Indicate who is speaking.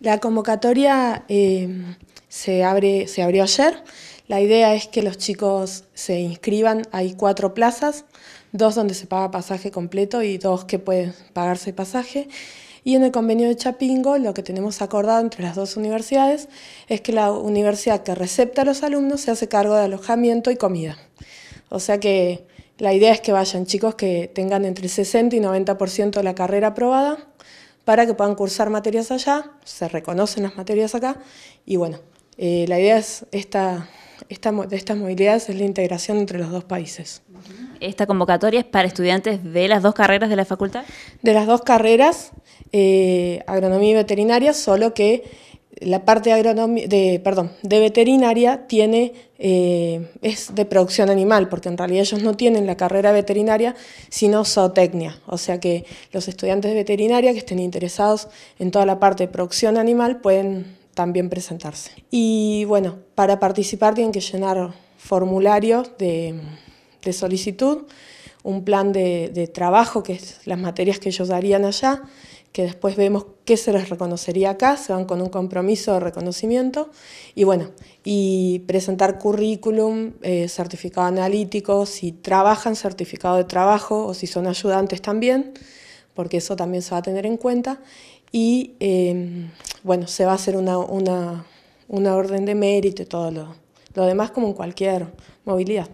Speaker 1: La convocatoria eh, se, se abrió ayer. La idea es que los chicos se inscriban. Hay cuatro plazas, dos donde se paga pasaje completo y dos que pueden pagarse pasaje. Y en el convenio de Chapingo lo que tenemos acordado entre las dos universidades es que la universidad que recepta a los alumnos se hace cargo de alojamiento y comida. O sea que la idea es que vayan chicos que tengan entre el 60 y 90% de la carrera aprobada para que puedan cursar materias allá, se reconocen las materias acá y bueno, eh, la idea es esta, de estas movilidades es la integración entre los dos países. ¿Esta convocatoria es para estudiantes de las dos carreras de la facultad? De las dos carreras, eh, agronomía y veterinaria, solo que la parte de, perdón, de veterinaria tiene, eh, es de producción animal, porque en realidad ellos no tienen la carrera veterinaria, sino zootecnia. O sea que los estudiantes de veterinaria que estén interesados en toda la parte de producción animal pueden también presentarse. Y bueno, para participar tienen que llenar formularios de, solicitud, un plan de, de trabajo, que es las materias que ellos darían allá, que después vemos qué se les reconocería acá, se van con un compromiso de reconocimiento y bueno, y presentar currículum, eh, certificado analítico, si trabajan certificado de trabajo o si son ayudantes también, porque eso también se va a tener en cuenta y em, bueno, se va a hacer una, orden de mérito y todo lo demás como en cualquier movilidad.